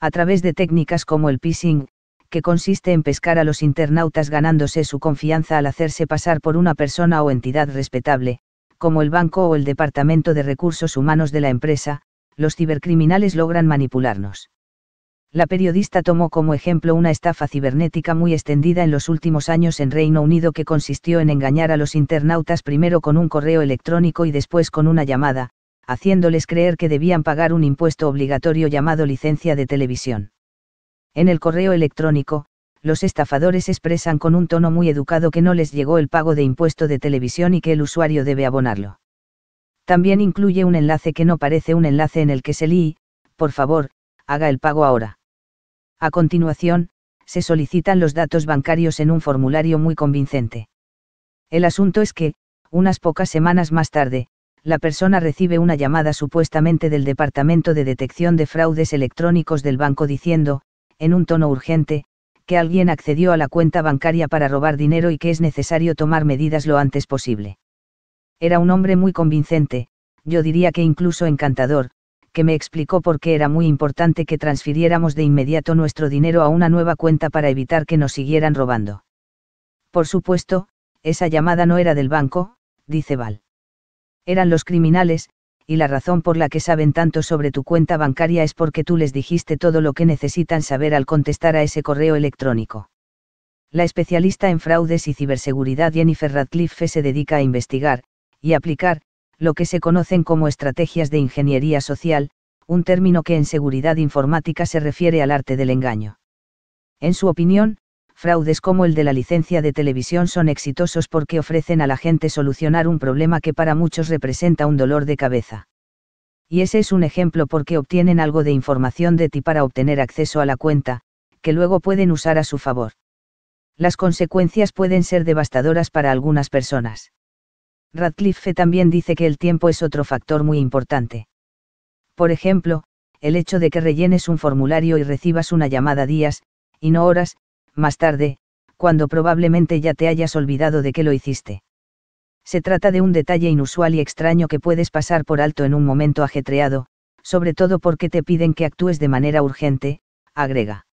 a través de técnicas como el phishing, que consiste en pescar a los internautas ganándose su confianza al hacerse pasar por una persona o entidad respetable, como el banco o el departamento de recursos humanos de la empresa, los cibercriminales logran manipularnos. La periodista tomó como ejemplo una estafa cibernética muy extendida en los últimos años en Reino Unido que consistió en engañar a los internautas primero con un correo electrónico y después con una llamada, haciéndoles creer que debían pagar un impuesto obligatorio llamado licencia de televisión. En el correo electrónico, los estafadores expresan con un tono muy educado que no les llegó el pago de impuesto de televisión y que el usuario debe abonarlo. También incluye un enlace que no parece un enlace en el que se lee, por favor, haga el pago ahora. A continuación, se solicitan los datos bancarios en un formulario muy convincente. El asunto es que, unas pocas semanas más tarde, la persona recibe una llamada supuestamente del Departamento de Detección de Fraudes Electrónicos del banco diciendo, en un tono urgente, que alguien accedió a la cuenta bancaria para robar dinero y que es necesario tomar medidas lo antes posible. Era un hombre muy convincente, yo diría que incluso encantador, que me explicó por qué era muy importante que transfiriéramos de inmediato nuestro dinero a una nueva cuenta para evitar que nos siguieran robando. Por supuesto, esa llamada no era del banco, dice Val eran los criminales, y la razón por la que saben tanto sobre tu cuenta bancaria es porque tú les dijiste todo lo que necesitan saber al contestar a ese correo electrónico. La especialista en fraudes y ciberseguridad Jennifer Radcliffe se dedica a investigar, y aplicar, lo que se conocen como estrategias de ingeniería social, un término que en seguridad informática se refiere al arte del engaño. En su opinión, fraudes como el de la licencia de televisión son exitosos porque ofrecen a la gente solucionar un problema que para muchos representa un dolor de cabeza. Y ese es un ejemplo porque obtienen algo de información de ti para obtener acceso a la cuenta, que luego pueden usar a su favor. Las consecuencias pueden ser devastadoras para algunas personas. Radcliffe también dice que el tiempo es otro factor muy importante. Por ejemplo, el hecho de que rellenes un formulario y recibas una llamada días, y no horas, más tarde, cuando probablemente ya te hayas olvidado de que lo hiciste. Se trata de un detalle inusual y extraño que puedes pasar por alto en un momento ajetreado, sobre todo porque te piden que actúes de manera urgente, agrega.